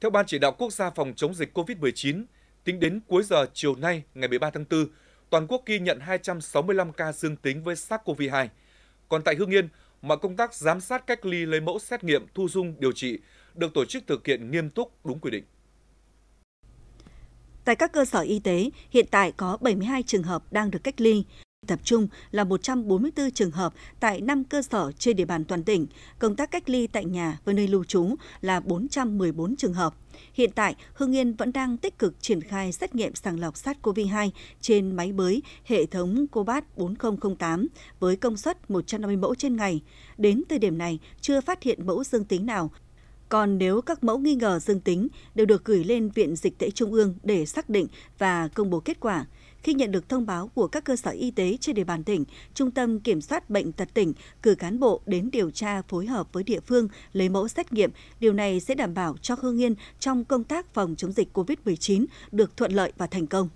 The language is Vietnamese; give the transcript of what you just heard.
Theo Ban Chỉ đạo Quốc gia phòng chống dịch COVID-19, tính đến cuối giờ chiều nay ngày 13 tháng 4, toàn quốc ghi nhận 265 ca dương tính với SARS-CoV-2. Còn tại Hương Yên, mọi công tác giám sát cách ly lấy mẫu xét nghiệm thu dung điều trị được tổ chức thực hiện nghiêm túc đúng quy định. Tại các cơ sở y tế, hiện tại có 72 trường hợp đang được cách ly, tập trung là 144 trường hợp tại 5 cơ sở trên địa bàn toàn tỉnh, công tác cách ly tại nhà và nơi lưu trú là 414 trường hợp. Hiện tại, Hương Yên vẫn đang tích cực triển khai xét nghiệm sàng lọc SARS-CoV-2 trên máy bới hệ thống Cobat 4008 với công suất 150 mẫu trên ngày. Đến thời điểm này, chưa phát hiện mẫu dương tính nào còn nếu các mẫu nghi ngờ dương tính đều được gửi lên Viện Dịch tễ Trung ương để xác định và công bố kết quả. Khi nhận được thông báo của các cơ sở y tế trên địa bàn tỉnh, Trung tâm Kiểm soát Bệnh tật tỉnh cử cán bộ đến điều tra phối hợp với địa phương lấy mẫu xét nghiệm. Điều này sẽ đảm bảo cho Hương Yên trong công tác phòng chống dịch COVID-19 được thuận lợi và thành công.